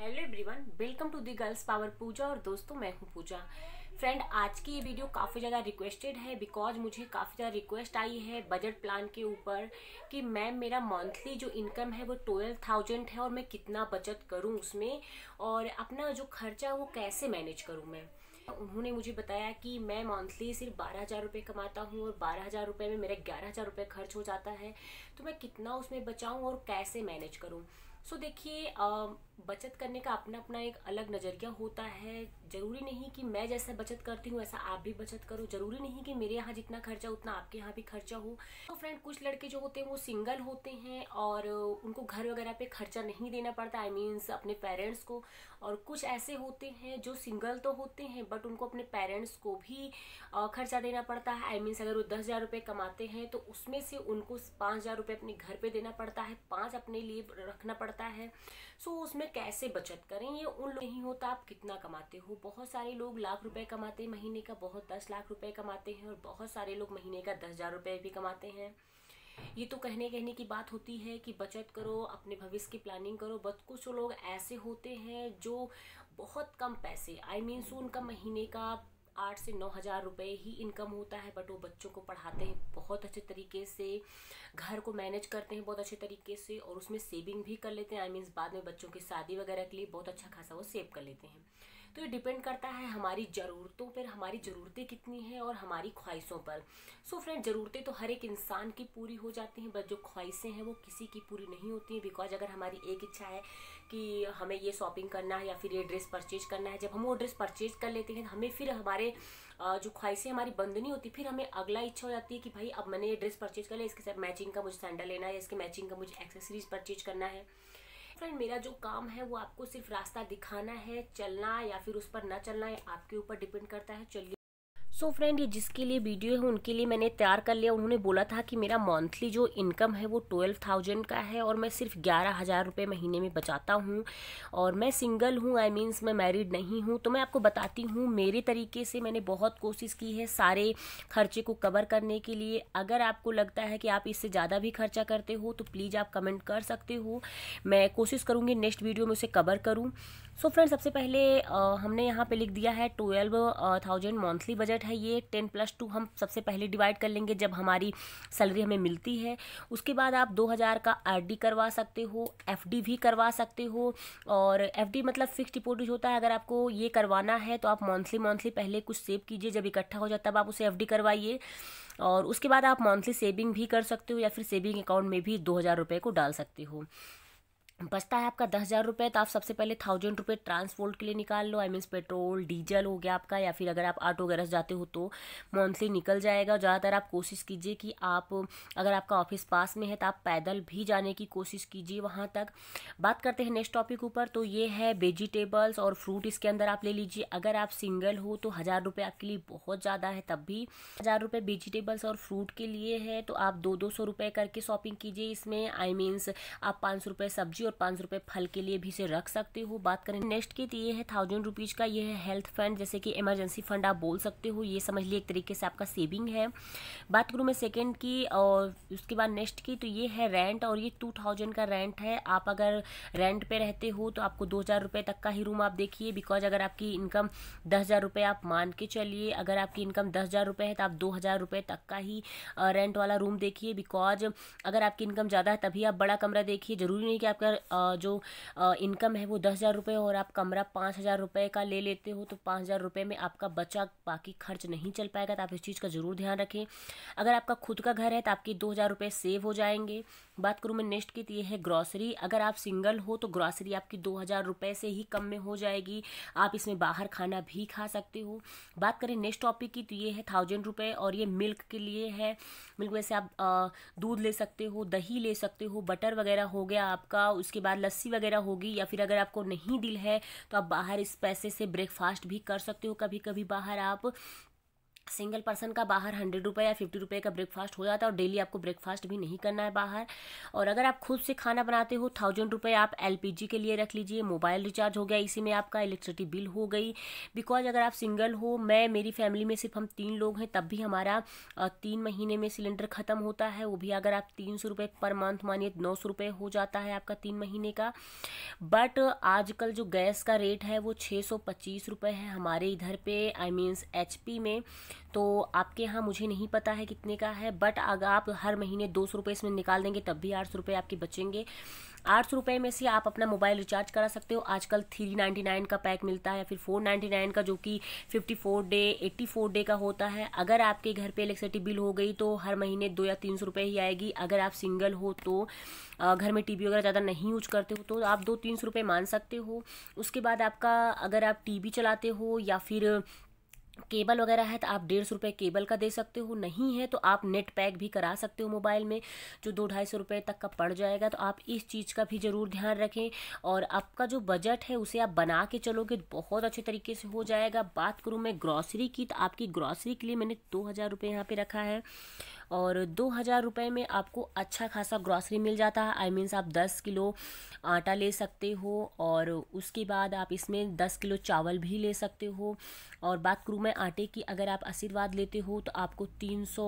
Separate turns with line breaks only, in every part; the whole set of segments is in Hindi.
hello everyone welcome to the girls power Pooja और दोस्तों मैं हूँ पूजा फ्रेंड आज की ये वीडियो काफ़ी ज़्यादा रिक्वेस्टेड है बिकॉज मुझे काफ़ी ज़्यादा रिक्वेस्ट आई है बजट प्लान के ऊपर कि मैम मेरा मंथली जो इनकम है वो ट्वेल्व थाउजेंड है और मैं कितना बचत करूँ उसमें और अपना जो खर्चा है वो कैसे मैनेज करूँ मैं उन्होंने मुझे बताया कि मैं मंथली सिर्फ बारह हज़ार रुपये कमाता हूँ और बारह हज़ार रुपये में मेरा ग्यारह हज़ार रुपये खर्च हो जाता है तो मैं कितना उसमें बचाऊँ और कैसे मैनेज करूँ सो देखिए बचत करने का अपना अपना एक अलग नज़रिया होता है ज़रूरी नहीं कि मैं जैसा बचत करती हूँ ऐसा आप भी बचत करो ज़रूरी नहीं कि मेरे यहाँ जितना खर्चा उतना आपके यहाँ भी खर्चा हो तो फ्रेंड कुछ लड़के जो होते हैं वो सिंगल होते हैं और उनको घर वगैरह पे खर्चा नहीं देना पड़ता आई I मीन्स mean, अपने पेरेंट्स को और कुछ ऐसे होते हैं जो सिंगल तो होते हैं बट उनको अपने पेरेंट्स को भी खर्चा देना पड़ता है आई I मीन्स mean, अगर वो दस हज़ार रुपये कमाते हैं तो उसमें से उनको पाँच हज़ार रुपये अपने घर पर देना पड़ता है पाँच अपने लिए रखना पड़ता है सो उसमें में कैसे बचत करें ये उन लोग नहीं होता आप कितना कमाते हो बहुत सारे लोग लाख रुपए कमाते हैं महीने का बहुत दस लाख रुपए कमाते हैं और बहुत सारे लोग महीने का दस हज़ार रुपये भी कमाते हैं ये तो कहने कहने की बात होती है कि बचत करो अपने भविष्य की प्लानिंग करो बट कुछ लोग ऐसे होते हैं जो बहुत कम पैसे आई मीन सो उनका महीने का आठ से नौ हज़ार रुपये ही इनकम होता है बट वो बच्चों को पढ़ाते हैं बहुत अच्छे तरीके से घर को मैनेज करते हैं बहुत अच्छे तरीके से और उसमें सेविंग भी कर लेते हैं आई मीन्स बाद में बच्चों की शादी वगैरह के लिए बहुत अच्छा खासा वो सेव कर लेते हैं तो ये डिपेंड करता है हमारी ज़रूरतों पर हमारी ज़रूरतें कितनी हैं और हमारी ख्वाहिशों पर सो फ्रेंड ज़रूरतें तो हर एक इंसान की पूरी हो जाती हैं बट जो ख्वाहिशें हैं वो किसी की पूरी नहीं होती हैं बिकॉज अगर हमारी एक इच्छा है कि हमें ये शॉपिंग करना है या फिर ये ड्रेस परचेज करना है जब हम वो ड्रेस परचेज कर लेते हैं हमें फिर हमारे जो ख्वाहिशें हमारी बंद नहीं होती फिर हमें अगला इच्छा हो जाती है कि भाई अब मैंने ये ड्रेस परचेज कर लिया इसके साथ मैचिंग का मुझे सैंडल लेना है इसके मैचिंग का मुझे एक्सेसरीज परचेज करना है फ्रेंड मेरा जो काम है वो आपको सिर्फ रास्ता दिखाना है चलना या फिर उस पर ना चलना है आपके ऊपर डिपेंड करता है चलिए सो so फ्रेंड ये जिसके लिए वीडियो है उनके लिए मैंने तैयार कर लिया उन्होंने बोला था कि मेरा मंथली जो इनकम है वो ट्वेल्व थाउजेंड का है और मैं सिर्फ ग्यारह हज़ार रुपये महीने में बचाता हूँ और मैं सिंगल हूँ आई मीन्स मैं मैरिड नहीं हूँ तो मैं आपको बताती हूँ मेरे तरीके से मैंने बहुत कोशिश की है सारे खर्चे को कवर करने के लिए अगर आपको लगता है कि आप इससे ज़्यादा भी खर्चा करते हो तो प्लीज़ आप कमेंट कर सकते हो मैं कोशिश करूँगी नेक्स्ट वीडियो में उसे कवर करूँ सो फ्रेंड सबसे पहले हमने यहाँ पर लिख दिया है twelve thousand monthly budget budget है ये टेन प्लस टू हम सबसे पहले डिवाइड कर लेंगे जब हमारी सैलरी हमें मिलती है उसके बाद आप दो हज़ार का डी करवा सकते हो डी भी करवा सकते हो और डी मतलब फिक्स डिपोजिट होता है अगर आपको ये करवाना है तो आप मंथली मंथली पहले कुछ सेव कीजिए जब इकट्ठा हो जाए तब आप उसे डी करवाइए और उसके बाद आप मंथली सेविंग भी कर सकते हो या फिर सेविंग अकाउंट में भी दो हज़ार रुपये को डाल सकते हो बचता है आपका दस हज़ार रुपये तो आप सबसे पहले थाउजेंड रुपये ट्रांसपोर्ट के लिए निकाल लो आई मीन्स पेट्रोल डीजल हो गया आपका या फिर अगर आप ऑटो वगैरह जाते हो तो मंथली निकल जाएगा ज़्यादातर आप कोशिश कीजिए कि आप अगर आपका ऑफिस पास में है तो आप पैदल भी जाने की कोशिश कीजिए वहाँ तक बात करते हैं नेक्स्ट टॉपिक ऊपर तो ये है वेजिटेबल्स और फ्रूट इसके अंदर आप ले लीजिए अगर आप सिंगल हो तो हज़ार रुपये आपके लिए बहुत ज़्यादा है तब भी हज़ार रुपये वेजिटेबल्स और फ्रूट के लिए है तो आप दो दो सौ रुपये करके शॉपिंग कीजिए इसमें आई मीन्स आप पाँच सौ रुपये सब्जी और पाँच रुपये फल के लिए भी इसे रख सकते हो बात करें नेक्स्ट की तो ये है थाउजेंड रुपीज का ये है हेल्थ फंड जैसे कि इमरजेंसी फंड आप बोल सकते हो ये समझ लिए एक तरीके से आपका सेविंग है बात करूँ मैं सेकेंड की और उसके बाद नेक्स्ट की तो ये है रेंट और ये टू थाउजेंड का रेंट है आप अगर रेंट पे रहते हो तो आपको दो हज़ार रुपये तक का ही रूम आप देखिए बिकॉज अगर आपकी इनकम दस हज़ार रुपये आप मान के चलिए अगर आपकी इनकम दस हज़ार रुपये है तो आप दो हज़ार रुपये तक का ही रेंट वाला रूम देखिए बिकॉज अगर आपकी इनकम ज़्यादा है तभी आप बड़ा कमरा देखिए ज़रूरी नहीं कि आपका जो इनकम है वो दस हज़ार रुपये और आप कमरा पाँच हज़ार रुपये का ले लेते हो तो पाँच हज़ार रुपये में आपका बचा बाकी खर्च नहीं चल पाएगा तो आप इस चीज़ का ज़रूर ध्यान रखें अगर आपका खुद का घर है तो आपके दो हज़ार रुपये सेव हो जाएंगे बात करूँ मैं नेक्स्ट की तो ये है ग्रॉसरी अगर आप सिंगल हो तो ग्रॉसरी आपकी दो हज़ार रुपये से ही कम में हो जाएगी आप इसमें बाहर खाना भी खा सकते हो बात करें नेक्स्ट टॉपिक की तो ये है थाउजेंड रुपये और ये मिल्क के लिए है मिल्क वैसे आप दूध ले सकते हो दही ले सकते हो बटर वगैरह हो गया आपका उसके बाद लस्सी वगैरह होगी या फिर अगर आपको नहीं दिल है तो आप बाहर इस पैसे से ब्रेकफास्ट भी कर सकते हो कभी कभी बाहर आप सिंगल पर्सन का बाहर हंड्रेड रुपये या फिफ्टी रुपये का ब्रेकफास्ट हो जाता है और डेली आपको ब्रेकफास्ट भी नहीं करना है बाहर और अगर आप खुद से खाना बनाते हो थाउजेंड रुपये आप एलपीजी के लिए रख लीजिए मोबाइल रिचार्ज हो गया इसी में आपका इलेक्ट्रिसिटी बिल हो गई बिकॉज अगर आप सिंगल हो मैं मेरी फैमिली में सिर्फ हम तीन लोग हैं तब भी हमारा तीन महीने में सिलेंडर ख़त्म होता है वो भी अगर आप तीन सौ रुपये पर मंथ मानिए नौ सौ रुपये हो जाता है आपका तीन महीने का बट आजकल जो गैस का रेट है वो छः सौ पच्चीस रुपये है हमारे इधर पे आई मीन्स एच में तो आपके यहाँ मुझे नहीं पता है कितने का है बट अगर आप हर महीने दो सौ रुपये इसमें निकाल देंगे तब भी आठ सौ रुपये आपके बचेंगे आठ सौ रुपये में से आप अपना मोबाइल रिचार्ज करा सकते हो आजकल थ्री नाइन्टी नाइन का पैक मिलता है या फिर फोर नाइन्टी नाइन का जो कि fifty four day eighty four day का होता है अगर आपके घर पे इलेक्ट्रिसिटी बिल हो गई तो हर महीने दो या तीन सौ रुपये ही आएगी अगर आप सिंगल हो तो घर में टी वगैरह ज़्यादा नहीं यूज करते हो तो आप दो तीन सौ रुपये मान सकते हो उसके बाद आपका अगर आप टी चलाते हो या फिर केबल वगैरह है तो आप डेढ़ सौ रुपये केबल का दे सकते हो नहीं है तो आप नेट पैक भी करा सकते हो मोबाइल में जो दो ढाई सौ रुपये तक का पड़ जाएगा तो आप इस चीज़ का भी ज़रूर ध्यान रखें और आपका जो बजट है उसे आप बना के चलोगे तो बहुत अच्छे तरीके से हो जाएगा बात करूँ मैं ग्रॉसरी की तो आपकी ग्रॉसरी के लिए मैंने दो हज़ार रुपये यहाँ पर रखा है और दो हज़ार रुपये में आपको अच्छा खासा ग्रॉसरी मिल जाता है आई मीन्स आप दस किलो आटा ले सकते हो और उसके बाद आप इसमें दस किलो चावल भी ले सकते हो और बात करूँ मैं आटे की अगर आप आशीर्वाद लेते हो तो आपको तीन सौ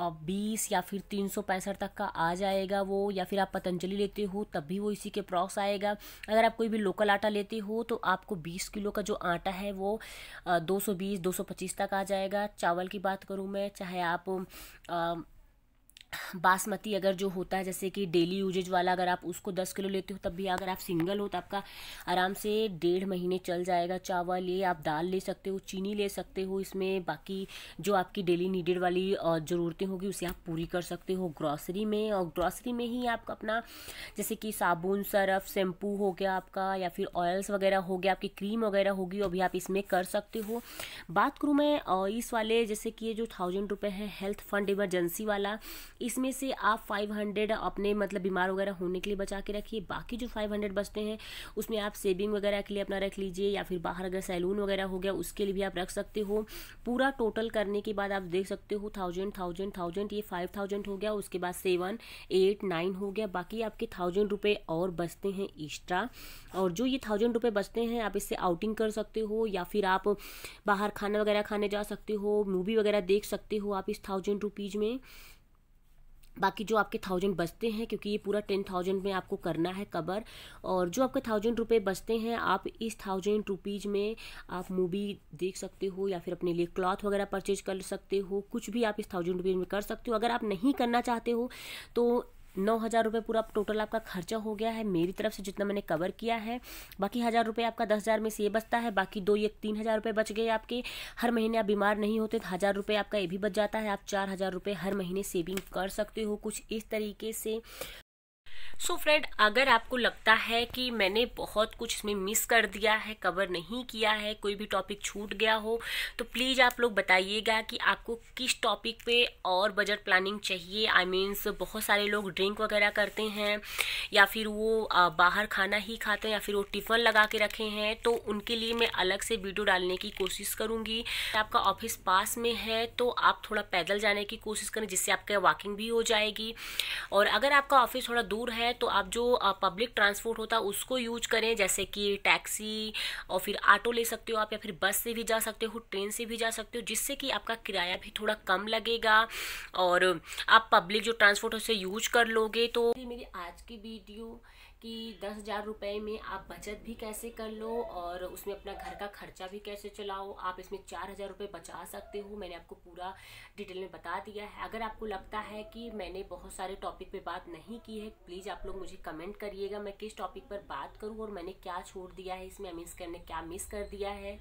बीस या फिर तीन सौ पैंसठ तक का आ जाएगा वो या फिर आप पतंजलि लेते हो तब भी वो इसी के प्रॉक्स आएगा अगर आप कोई भी लोकल आटा लेते हो तो आपको बीस किलो का जो आटा है वो दो सौ बीस दो सौ पच्चीस तक आ जाएगा चावल की बात करूँ मैं चाहे आप Um, बासमती अगर जो होता है जैसे कि डेली यूजेज वाला अगर आप उसको दस किलो लेते हो तब भी अगर आप सिंगल हो तो आपका आराम से डेढ़ महीने चल जाएगा चावल ये आप दाल ले सकते हो चीनी ले सकते हो इसमें बाकी जो आपकी डेली नीडेड वाली ज़रूरतें होगी उसे आप पूरी कर सकते हो ग्रॉसरी में और ग्रॉसरी में ही आप अपना जैसे कि साबुन सर्फ शैम्पू हो गया आपका या फिर ऑयल्स वगैरह हो गया आपकी क्रीम वगैरह होगी अभी आप इसमें कर सकते हो बात करूँ मैं इस वाले जैसे कि ये जो थाउजेंड रुपये है हेल्थ फंड इमरजेंसी वाला इसमें से आप फाइव हंड्रेड अपने मतलब बीमार वगैरह होने के लिए बचा के रखिए बाकी जो फाइव हंड्रेड बचते हैं उसमें आप सेविंग वगैरह के लिए अपना रख लीजिए या फिर बाहर अगर सैलून वगैरह हो गया उसके लिए भी आप रख सकते हो पूरा टोटल करने के बाद आप देख सकते हो थाउजेंड थाउजेंड थाउजेंड ये फाइव थाउजेंड हो गया उसके बाद सेवन एट नाइन हो गया बाकी आपके थाउजेंड रुपये और बचते हैं एक्स्ट्रा और जो ये थाउजेंड रुपये बचते हैं आप इससे आउटिंग कर सकते हो या फिर आप बाहर खाना वगैरह खाने जा सकते हो मूवी वगैरह देख सकते हो आप इस थाउजेंड रुपीज़ में बाकी जो आपके थाउजेंड बचते हैं क्योंकि ये पूरा टेन थाउजेंड में आपको करना है कवर और जो आपके थाउजेंड रुपये बचते हैं आप इस थाउजेंड रुपीज़ में आप मूवी देख सकते हो या फिर अपने लिए क्लॉथ वगैरह परचेज कर सकते हो कुछ भी आप इस थाउजेंड रुपीज़ में कर सकते हो अगर आप नहीं करना चाहते हो तो नौ हज़ार रुपये पूरा टोटल आपका खर्चा हो गया है मेरी तरफ से जितना मैंने कवर किया है बाकी हज़ार रुपये आपका दस हज़ार में से ये बचता है बाकी दो ये तीन हज़ार रुपये बच गए आपके हर महीने आप बीमार नहीं होते तो हज़ार रुपये आपका ये भी बच जाता है आप चार हज़ार रुपये हर महीने सेविंग कर सकते हो कुछ इस तरीके से सो so फ्रेंड अगर आपको लगता है कि मैंने बहुत कुछ इसमें मिस कर दिया है कवर नहीं किया है कोई भी टॉपिक छूट गया हो तो प्लीज़ आप लोग बताइएगा कि आपको किस टॉपिक पे और बजट प्लानिंग चाहिए आई मीन्स बहुत सारे लोग ड्रिंक वगैरह करते हैं या फिर वो बाहर खाना ही खाते हैं या फिर वो टिफ़न लगा के रखे हैं तो उनके लिए मैं अलग से वीडियो डालने की कोशिश करूँगी आपका ऑफिस पास में है तो आप थोड़ा पैदल जाने की कोशिश करें जिससे आपका वॉकिंग भी हो जाएगी और अगर आपका ऑफिस थोड़ा दूर है है तो आप जो पब्लिक ट्रांसपोर्ट होता है उसको यूज करें जैसे कि टैक्सी और फिर ऑटो ले सकते हो आप या फिर बस से भी जा सकते हो ट्रेन से भी जा सकते हो जिससे कि आपका किराया भी थोड़ा कम लगेगा और आप पब्लिक जो ट्रांसपोर्ट उसे यूज कर लोगे तो मेरी आज की वीडियो कि दस हज़ार रुपये में आप बचत भी कैसे कर लो और उसमें अपना घर का खर्चा भी कैसे चलाओ आप इसमें चार हज़ार रुपये बचा सकते हो मैंने आपको पूरा डिटेल में बता दिया है अगर आपको लगता है कि मैंने बहुत सारे टॉपिक पे बात नहीं की है प्लीज़ आप लोग मुझे कमेंट करिएगा मैं किस टॉपिक पर बात करूँ और मैंने क्या छोड़ दिया है इसमें मिस करने क्या मिस कर दिया है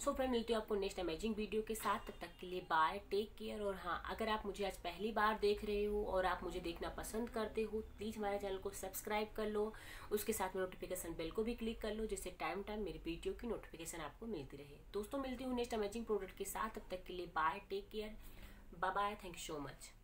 सो so फ्रेंड मिलती हूँ आपको नेक्स्ट अमेजिंग वीडियो के साथ तब तक के लिए बाय टेक केयर और हाँ अगर आप मुझे आज पहली बार देख रहे हो और आप मुझे देखना पसंद करते हो प्लीज़ हमारे चैनल को सब्सक्राइब कर लो उसके साथ में नोटिफिकेशन बेल को भी क्लिक कर लो जिससे टाइम टाइम मेरी वीडियो की नोटिफिकेशन आपको मिलती रहे दोस्तों मिलती हूँ नेक्स्ट अमेजिंग प्रोडक्ट के साथ तब तक के लिए bye take care bye bye thank you so much